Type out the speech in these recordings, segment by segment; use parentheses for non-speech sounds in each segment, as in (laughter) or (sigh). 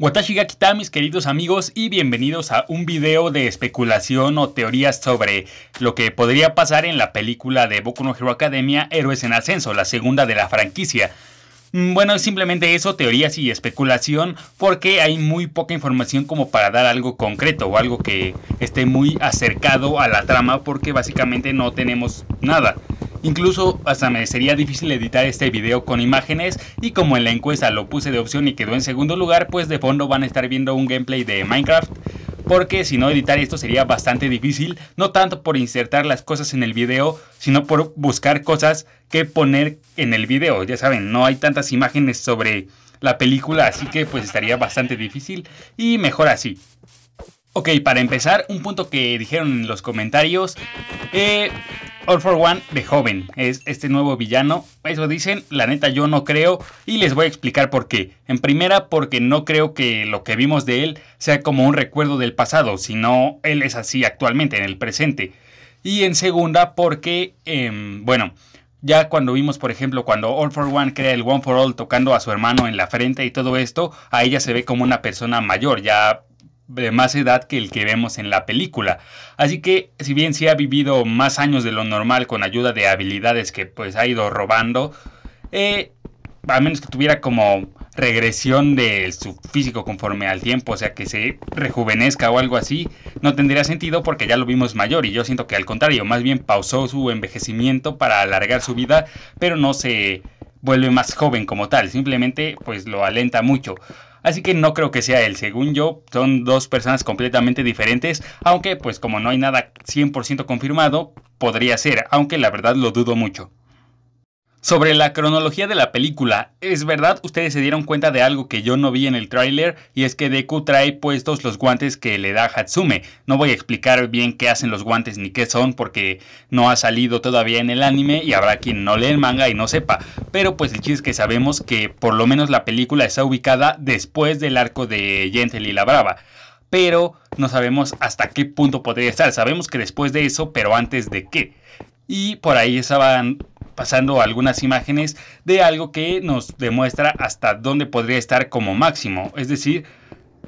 Watashi Gakita mis queridos amigos, y bienvenidos a un video de especulación o teorías sobre lo que podría pasar en la película de Boku no Hero Academia Héroes en Ascenso, la segunda de la franquicia. Mm, bueno, simplemente eso, teorías y especulación, porque hay muy poca información como para dar algo concreto o algo que esté muy acercado a la trama, porque básicamente no tenemos nada. Incluso hasta me sería difícil editar este video con imágenes y como en la encuesta lo puse de opción y quedó en segundo lugar, pues de fondo van a estar viendo un gameplay de Minecraft porque si no editar esto sería bastante difícil, no tanto por insertar las cosas en el video, sino por buscar cosas que poner en el video, ya saben, no hay tantas imágenes sobre la película, así que pues estaría bastante difícil y mejor así. Ok, para empezar, un punto que dijeron en los comentarios. Eh, All for One de joven es este nuevo villano. Eso dicen, la neta yo no creo y les voy a explicar por qué. En primera, porque no creo que lo que vimos de él sea como un recuerdo del pasado, sino él es así actualmente, en el presente. Y en segunda, porque, em, bueno, ya cuando vimos, por ejemplo, cuando All for One crea el One for All tocando a su hermano en la frente y todo esto, a ella se ve como una persona mayor, ya de más edad que el que vemos en la película. Así que si bien sí ha vivido más años de lo normal con ayuda de habilidades que pues ha ido robando, eh, a menos que tuviera como regresión de su físico conforme al tiempo, o sea, que se rejuvenezca o algo así, no tendría sentido porque ya lo vimos mayor y yo siento que al contrario, más bien pausó su envejecimiento para alargar su vida, pero no se vuelve más joven como tal, simplemente pues lo alenta mucho. Así que no creo que sea él. Según yo, son dos personas completamente diferentes. Aunque, pues como no hay nada 100% confirmado, podría ser. Aunque la verdad lo dudo mucho. Sobre la cronología de la película, es verdad, ustedes se dieron cuenta de algo que yo no vi en el tráiler y es que Deku trae puestos los guantes que le da Hatsume. No voy a explicar bien qué hacen los guantes ni qué son porque no ha salido todavía en el anime y habrá quien no lee el manga y no sepa. Pero pues el chiste es que sabemos que por lo menos la película está ubicada después del arco de Gentle y la Brava pero no sabemos hasta qué punto podría estar. Sabemos que después de eso, pero antes de qué. Y por ahí estaban pasando algunas imágenes de algo que nos demuestra hasta dónde podría estar como máximo, es decir,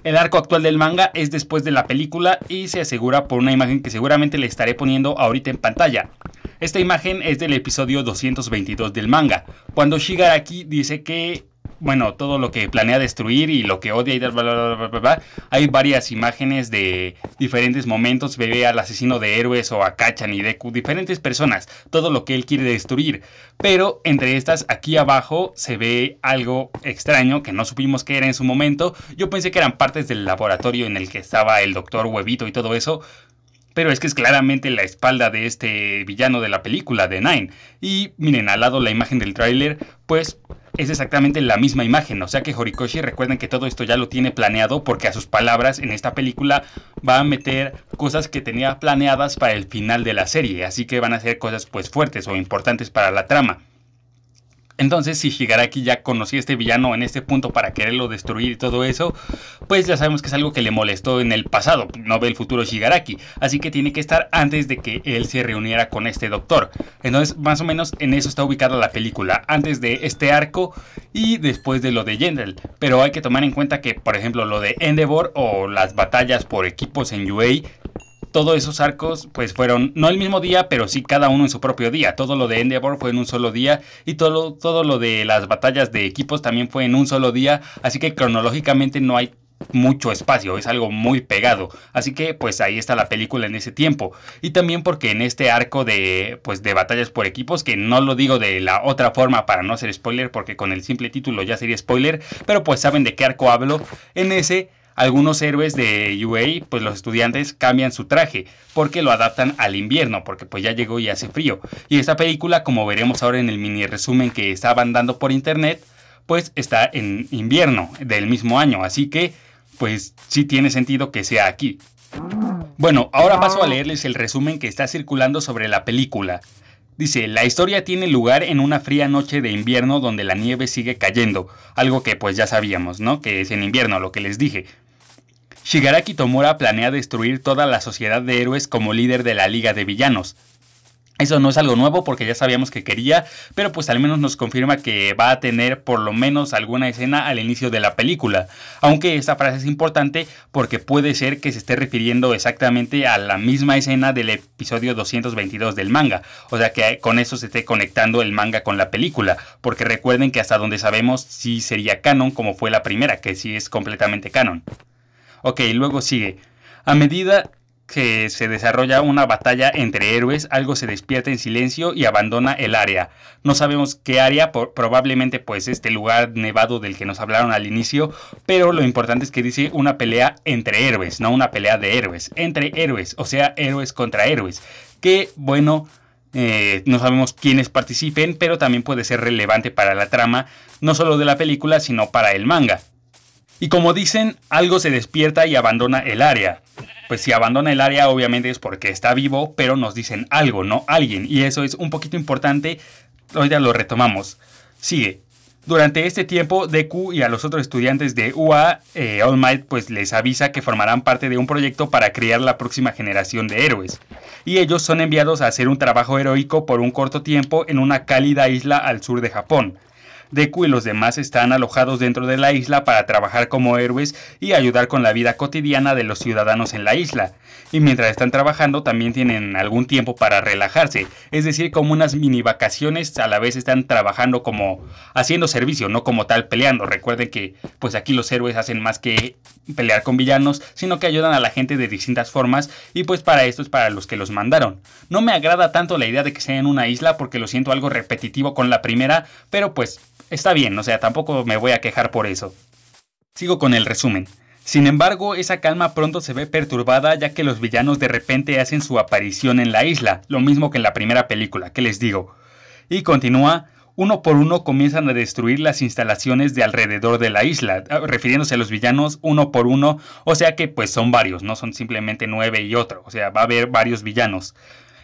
el arco actual del manga es después de la película y se asegura por una imagen que seguramente le estaré poniendo ahorita en pantalla. Esta imagen es del episodio 222 del manga, cuando Shigaraki dice que bueno, todo lo que planea destruir y lo que odia y bla, bla, bla, Hay varias imágenes de diferentes momentos, bebé al asesino de héroes o a Kachan y Deku, diferentes personas, todo lo que él quiere destruir. Pero entre estas, aquí abajo se ve algo extraño que no supimos que era en su momento. Yo pensé que eran partes del laboratorio en el que estaba el doctor Huevito y todo eso. Pero es que es claramente la espalda de este villano de la película, de Nine. Y miren, al lado la imagen del tráiler, pues es exactamente la misma imagen. O sea que Horikoshi, recuerden que todo esto ya lo tiene planeado porque a sus palabras en esta película va a meter cosas que tenía planeadas para el final de la serie. Así que van a ser cosas pues fuertes o importantes para la trama. Entonces, si Shigaraki ya conocía a este villano en este punto para quererlo destruir y todo eso, pues ya sabemos que es algo que le molestó en el pasado, no ve el futuro Shigaraki, así que tiene que estar antes de que él se reuniera con este doctor. Entonces, más o menos en eso está ubicada la película, antes de este arco y después de lo de Yendel. Pero hay que tomar en cuenta que, por ejemplo, lo de Endeavor o las batallas por equipos en UA todos esos arcos pues fueron, no el mismo día, pero sí cada uno en su propio día. Todo lo de Endeavor fue en un solo día y todo, todo lo de las batallas de equipos también fue en un solo día. Así que cronológicamente no hay mucho espacio, es algo muy pegado. Así que pues ahí está la película en ese tiempo. Y también porque en este arco de pues de batallas por equipos, que no lo digo de la otra forma para no ser spoiler, porque con el simple título ya sería spoiler, pero pues saben de qué arco hablo, en ese algunos héroes de UA, pues los estudiantes cambian su traje porque lo adaptan al invierno, porque pues ya llegó y hace frío. Y esta película, como veremos ahora en el mini resumen que estaban dando por internet, pues está en invierno del mismo año, así que pues sí tiene sentido que sea aquí. Bueno, ahora paso a leerles el resumen que está circulando sobre la película. Dice, la historia tiene lugar en una fría noche de invierno donde la nieve sigue cayendo, algo que pues ya sabíamos, ¿no? Que es en invierno, lo que les dije. Shigaraki Tomura planea destruir toda la sociedad de héroes como líder de la Liga de Villanos. Eso no es algo nuevo porque ya sabíamos que quería, pero pues al menos nos confirma que va a tener por lo menos alguna escena al inicio de la película. Aunque esta frase es importante porque puede ser que se esté refiriendo exactamente a la misma escena del episodio 222 del manga. O sea que con eso se esté conectando el manga con la película. Porque recuerden que hasta donde sabemos si sería canon como fue la primera, que sí es completamente canon. Ok, luego sigue. A medida que se desarrolla una batalla entre héroes, algo se despierta en silencio y abandona el área. No sabemos qué área, probablemente pues este lugar nevado del que nos hablaron al inicio, pero lo importante es que dice una pelea entre héroes, no una pelea de héroes, entre héroes, o sea, héroes contra héroes. Que bueno, eh, no sabemos quiénes participen, pero también puede ser relevante para la trama, no solo de la película, sino para el manga. Y como dicen, algo se despierta y abandona el área. Pues si abandona el área obviamente es porque está vivo, pero nos dicen algo, no alguien. Y eso es un poquito importante. hoy ya lo retomamos. Sigue. Durante este tiempo, Deku y a los otros estudiantes de UA, eh, All Might pues les avisa que formarán parte de un proyecto para crear la próxima generación de héroes. Y ellos son enviados a hacer un trabajo heroico por un corto tiempo en una cálida isla al sur de Japón. Deku y los demás están alojados dentro de la isla para trabajar como héroes y ayudar con la vida cotidiana de los ciudadanos en la isla. Y mientras están trabajando también tienen algún tiempo para relajarse, es decir, como unas mini vacaciones, a la vez están trabajando como haciendo servicio, no como tal peleando. Recuerden que pues aquí los héroes hacen más que pelear con villanos, sino que ayudan a la gente de distintas formas y pues para esto es para los que los mandaron. No me agrada tanto la idea de que sea en una isla porque lo siento algo repetitivo con la primera, pero pues Está bien, o sea, tampoco me voy a quejar por eso. Sigo con el resumen. Sin embargo, esa calma pronto se ve perturbada ya que los villanos de repente hacen su aparición en la isla, lo mismo que en la primera película, que les digo. Y continúa, uno por uno comienzan a destruir las instalaciones de alrededor de la isla, ah, refiriéndose a los villanos uno por uno, o sea que pues son varios, no son simplemente nueve y otro, o sea, va a haber varios villanos.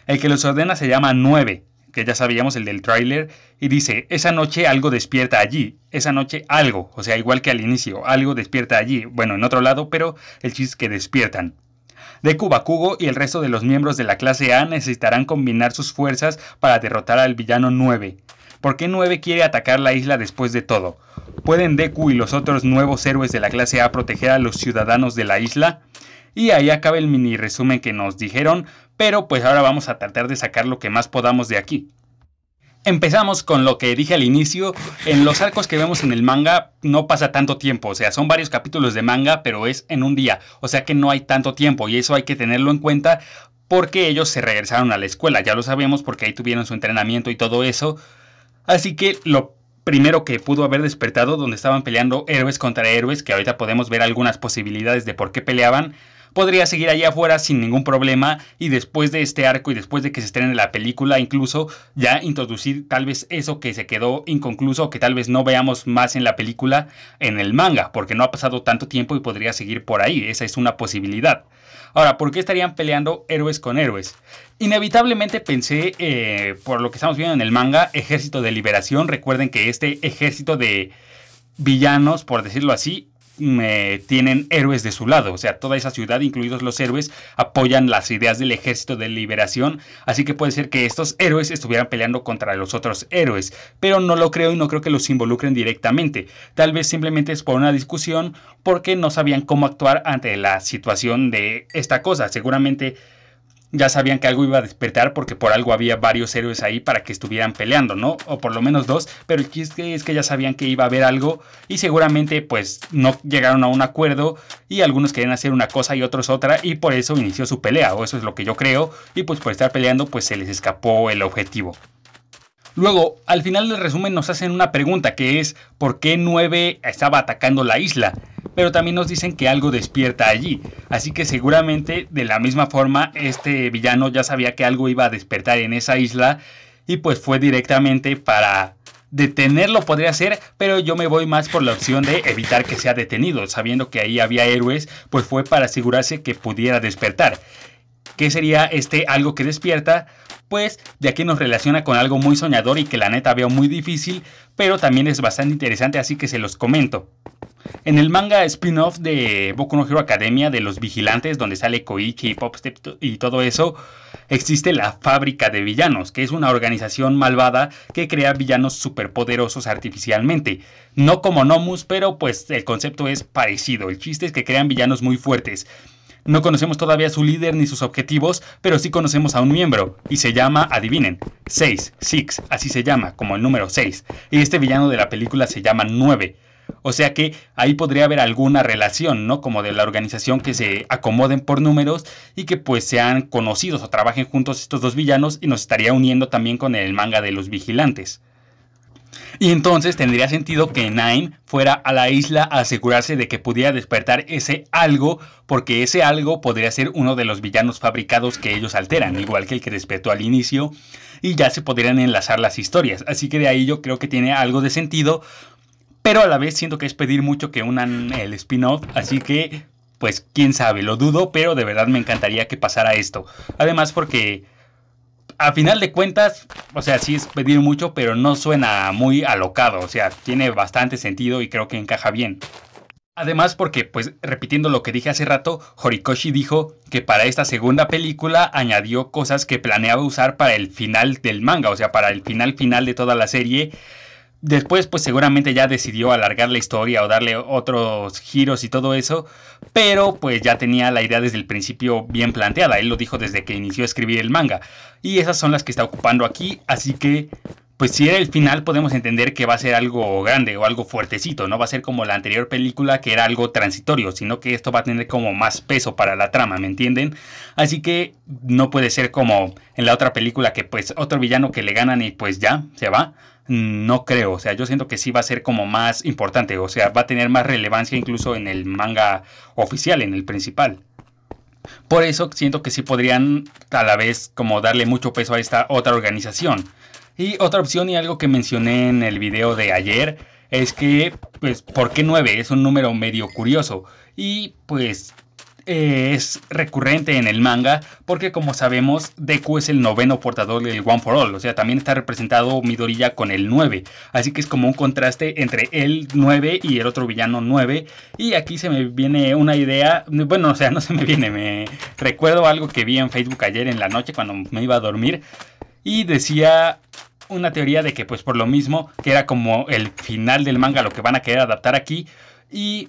El que los ordena se llama nueve, que ya sabíamos, el del tráiler, y dice, esa noche algo despierta allí, esa noche algo, o sea, igual que al inicio, algo despierta allí, bueno, en otro lado, pero el chiste es que despiertan. Deku Bakugo y el resto de los miembros de la clase A necesitarán combinar sus fuerzas para derrotar al villano 9. ¿Por qué 9 quiere atacar la isla después de todo? ¿Pueden Deku y los otros nuevos héroes de la clase A proteger a los ciudadanos de la isla? Y ahí acaba el mini resumen que nos dijeron, pero pues ahora vamos a tratar de sacar lo que más podamos de aquí. Empezamos con lo que dije al inicio, en los arcos que vemos en el manga no pasa tanto tiempo, o sea, son varios capítulos de manga, pero es en un día, o sea que no hay tanto tiempo y eso hay que tenerlo en cuenta porque ellos se regresaron a la escuela, ya lo sabemos porque ahí tuvieron su entrenamiento y todo eso, así que lo primero que pudo haber despertado donde estaban peleando héroes contra héroes, que ahorita podemos ver algunas posibilidades de por qué peleaban, podría seguir allá afuera sin ningún problema y después de este arco y después de que se estrene la película incluso ya introducir tal vez eso que se quedó inconcluso que tal vez no veamos más en la película en el manga porque no ha pasado tanto tiempo y podría seguir por ahí, esa es una posibilidad. Ahora, ¿por qué estarían peleando héroes con héroes? Inevitablemente pensé, eh, por lo que estamos viendo en el manga, Ejército de Liberación. Recuerden que este ejército de villanos, por decirlo así, Mm, eh, tienen héroes de su lado, o sea, toda esa ciudad, incluidos los héroes, apoyan las ideas del ejército de liberación, así que puede ser que estos héroes estuvieran peleando contra los otros héroes, pero no lo creo y no creo que los involucren directamente, tal vez simplemente es por una discusión porque no sabían cómo actuar ante la situación de esta cosa, seguramente ya sabían que algo iba a despertar porque por algo había varios héroes ahí para que estuvieran peleando, ¿no? O por lo menos dos, pero el es que ya sabían que iba a haber algo y seguramente pues no llegaron a un acuerdo y algunos querían hacer una cosa y otros otra y por eso inició su pelea, o eso es lo que yo creo, y pues por estar peleando pues se les escapó el objetivo. Luego, al final del resumen nos hacen una pregunta que es ¿por qué 9 estaba atacando la isla? pero también nos dicen que algo despierta allí. Así que seguramente de la misma forma este villano ya sabía que algo iba a despertar en esa isla y pues fue directamente para detenerlo podría ser, pero yo me voy más por la opción de evitar que sea detenido, sabiendo que ahí había héroes, pues fue para asegurarse que pudiera despertar. ¿Qué sería este algo que despierta? pues de aquí nos relaciona con algo muy soñador y que la neta veo muy difícil, pero también es bastante interesante, así que se los comento. En el manga spin-off de Boku no Hero Academia de los Vigilantes, donde sale Koichi, Popstep y todo eso, existe la Fábrica de Villanos, que es una organización malvada que crea villanos superpoderosos artificialmente. No como Nomus, pero pues el concepto es parecido. El chiste es que crean villanos muy fuertes. No conocemos todavía su líder ni sus objetivos, pero sí conocemos a un miembro, y se llama, adivinen, 6, 6, así se llama, como el número 6. Y este villano de la película se llama 9. O sea que ahí podría haber alguna relación, ¿no? Como de la organización que se acomoden por números y que pues sean conocidos o trabajen juntos estos dos villanos y nos estaría uniendo también con el manga de los vigilantes. Y entonces tendría sentido que Nine fuera a la isla a asegurarse de que pudiera despertar ese algo, porque ese algo podría ser uno de los villanos fabricados que ellos alteran, igual que el que despertó al inicio, y ya se podrían enlazar las historias. Así que de ahí yo creo que tiene algo de sentido, pero a la vez siento que es pedir mucho que unan el spin-off, así que pues quién sabe, lo dudo, pero de verdad me encantaría que pasara esto. Además porque a final de cuentas, o sea, sí es pedir mucho, pero no suena muy alocado. O sea, tiene bastante sentido y creo que encaja bien. Además, porque, pues, repitiendo lo que dije hace rato, Horikoshi dijo que para esta segunda película añadió cosas que planeaba usar para el final del manga, o sea, para el final final de toda la serie. Después, pues seguramente ya decidió alargar la historia o darle otros giros y todo eso, pero pues ya tenía la idea desde el principio bien planteada, él lo dijo desde que inició a escribir el manga, y esas son las que está ocupando aquí, así que pues si era el final podemos entender que va a ser algo grande o algo fuertecito, no va a ser como la anterior película que era algo transitorio, sino que esto va a tener como más peso para la trama, ¿me entienden? Así que no puede ser como en la otra película que pues otro villano que le ganan y pues ya se va no creo. O sea, yo siento que sí va a ser como más importante. O sea, va a tener más relevancia incluso en el manga oficial, en el principal. Por eso siento que sí podrían a la vez como darle mucho peso a esta otra organización. Y otra opción y algo que mencioné en el video de ayer es que, pues, ¿por qué 9? Es un número medio curioso. Y pues eh, es recurrente en el manga porque como sabemos Deku es el noveno portador del One for All, o sea, también está representado Midoriya con el 9, así que es como un contraste entre el 9 y el otro villano 9 y aquí se me viene una idea, bueno, o sea, (laughs) no se me viene, me recuerdo algo que vi en Facebook ayer en la noche cuando me iba a dormir y decía una teoría de que pues por lo mismo que era como el final del manga lo que van a querer adaptar aquí y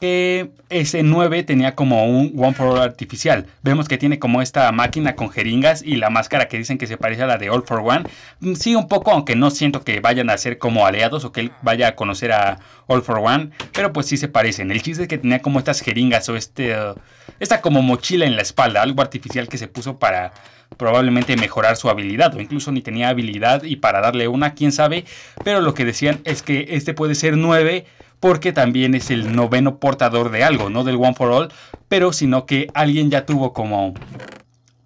que ese 9 tenía como un One for All artificial. Vemos que tiene como esta máquina con jeringas y la máscara que dicen que se parece a la de All for One. Mm, sí, un poco, aunque no siento que vayan a ser como aliados o que él vaya a conocer a All for One, pero pues sí se parecen. El chiste es que tenía como estas jeringas o este, uh, esta como mochila en la espalda, algo artificial que se puso para probablemente mejorar su habilidad o incluso ni tenía habilidad y para darle una, quién sabe, pero lo que decían es que este puede ser 9 porque también es el noveno portador de algo, no del One for All, pero sino que alguien ya tuvo como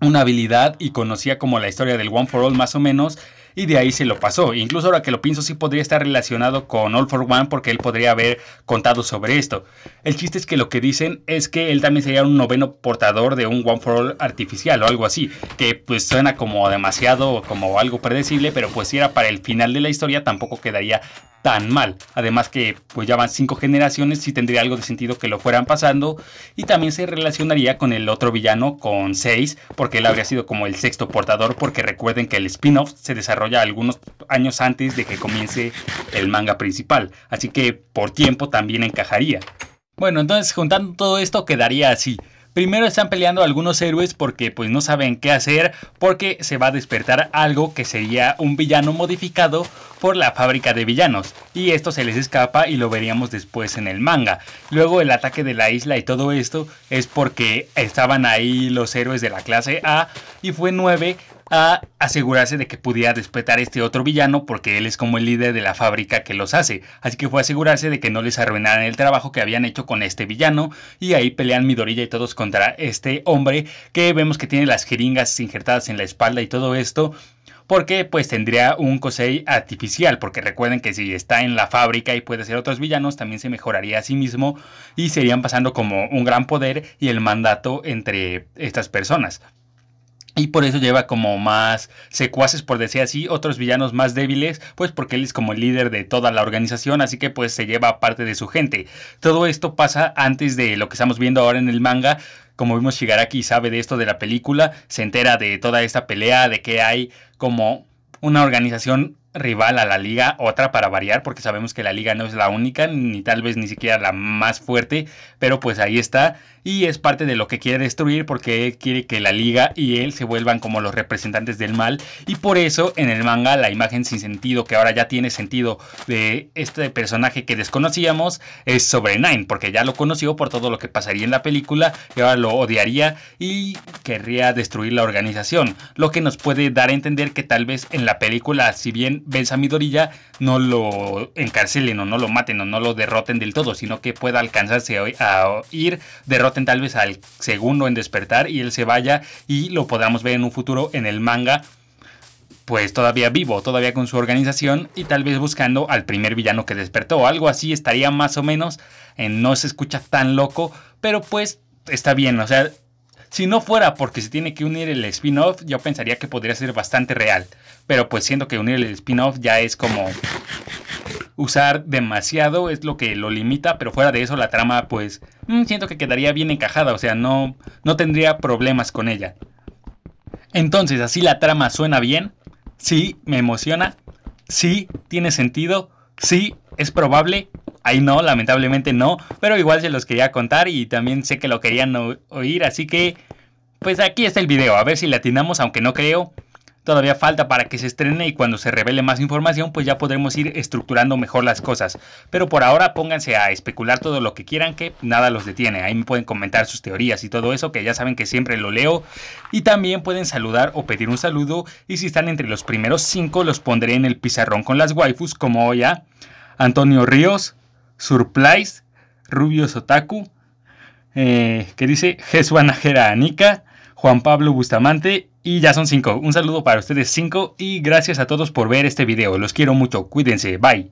una habilidad y conocía como la historia del One for All más o menos y de ahí se lo pasó. Incluso ahora que lo pienso sí podría estar relacionado con All for One porque él podría haber contado sobre esto. El chiste es que lo que dicen es que él también sería un noveno portador de un One for All artificial o algo así, que pues suena como demasiado como algo predecible, pero pues si era para el final de la historia tampoco quedaría tan mal. Además que pues ya van cinco generaciones si tendría algo de sentido que lo fueran pasando y también se relacionaría con el otro villano con 6 porque él habría sido como el sexto portador porque recuerden que el spin-off se desarrolla ya algunos años antes de que comience el manga principal, así que por tiempo también encajaría. Bueno, entonces juntando todo esto quedaría así. Primero están peleando algunos héroes porque pues no saben qué hacer porque se va a despertar algo que sería un villano modificado por la fábrica de villanos, y esto se les escapa y lo veríamos después en el manga. Luego el ataque de la isla y todo esto es porque estaban ahí los héroes de la clase A y fue 9 a asegurarse de que pudiera despertar este otro villano porque él es como el líder de la fábrica que los hace. Así que fue asegurarse de que no les arruinaran el trabajo que habían hecho con este villano y ahí pelean Midorilla y todos contra este hombre que vemos que tiene las jeringas injertadas en la espalda y todo esto porque pues tendría un cosey artificial, porque recuerden que si está en la fábrica y puede ser otros villanos, también se mejoraría a sí mismo y serían pasando como un gran poder y el mandato entre estas personas. Y por eso lleva como más secuaces, por decir así, otros villanos más débiles, pues porque él es como el líder de toda la organización, así que pues se lleva parte de su gente. Todo esto pasa antes de lo que estamos viendo ahora en el manga, como vimos, Shigaraki sabe de esto de la película, se entera de toda esta pelea, de que hay como una organización rival a la liga, otra para variar, porque sabemos que la liga no es la única, ni tal vez ni siquiera la más fuerte, pero pues ahí está y es parte de lo que quiere destruir porque quiere que la liga y él se vuelvan como los representantes del mal y por eso en el manga la imagen sin sentido que ahora ya tiene sentido de este personaje que desconocíamos es sobre Nine porque ya lo conoció por todo lo que pasaría en la película y ahora lo odiaría y querría destruir la organización lo que nos puede dar a entender que tal vez en la película si bien ven no lo encarcelen o no lo maten o no lo derroten del todo sino que pueda alcanzarse a ir derrotando tal vez al segundo en despertar y él se vaya y lo podamos ver en un futuro en el manga pues todavía vivo, todavía con su organización y tal vez buscando al primer villano que despertó. Algo así estaría más o menos, en no se escucha tan loco, pero pues está bien, o sea, si no fuera porque se tiene que unir el spin-off, yo pensaría que podría ser bastante real, pero pues siento que unir el spin-off ya es como usar demasiado es lo que lo limita, pero fuera de eso la trama pues mm, siento que quedaría bien encajada, o sea, no, no tendría problemas con ella. Entonces, así la trama suena bien, sí, me emociona, sí, tiene sentido, sí, es probable, ahí no, lamentablemente no, pero igual se los quería contar y también sé que lo querían oír, así que pues aquí está el video, a ver si le atinamos, aunque no creo. Todavía falta para que se estrene y cuando se revele más información pues ya podremos ir estructurando mejor las cosas. Pero por ahora pónganse a especular todo lo que quieran que nada los detiene. Ahí me pueden comentar sus teorías y todo eso que ya saben que siempre lo leo. Y también pueden saludar o pedir un saludo y si están entre los primeros cinco los pondré en el pizarrón con las waifus como hoy Antonio Ríos, Surplice, Rubio Sotaku, eh, que dice Jesuana Anika, Juan Pablo Bustamante y ya son 5. Un saludo para ustedes 5 y gracias a todos por ver este video. Los quiero mucho. Cuídense. Bye.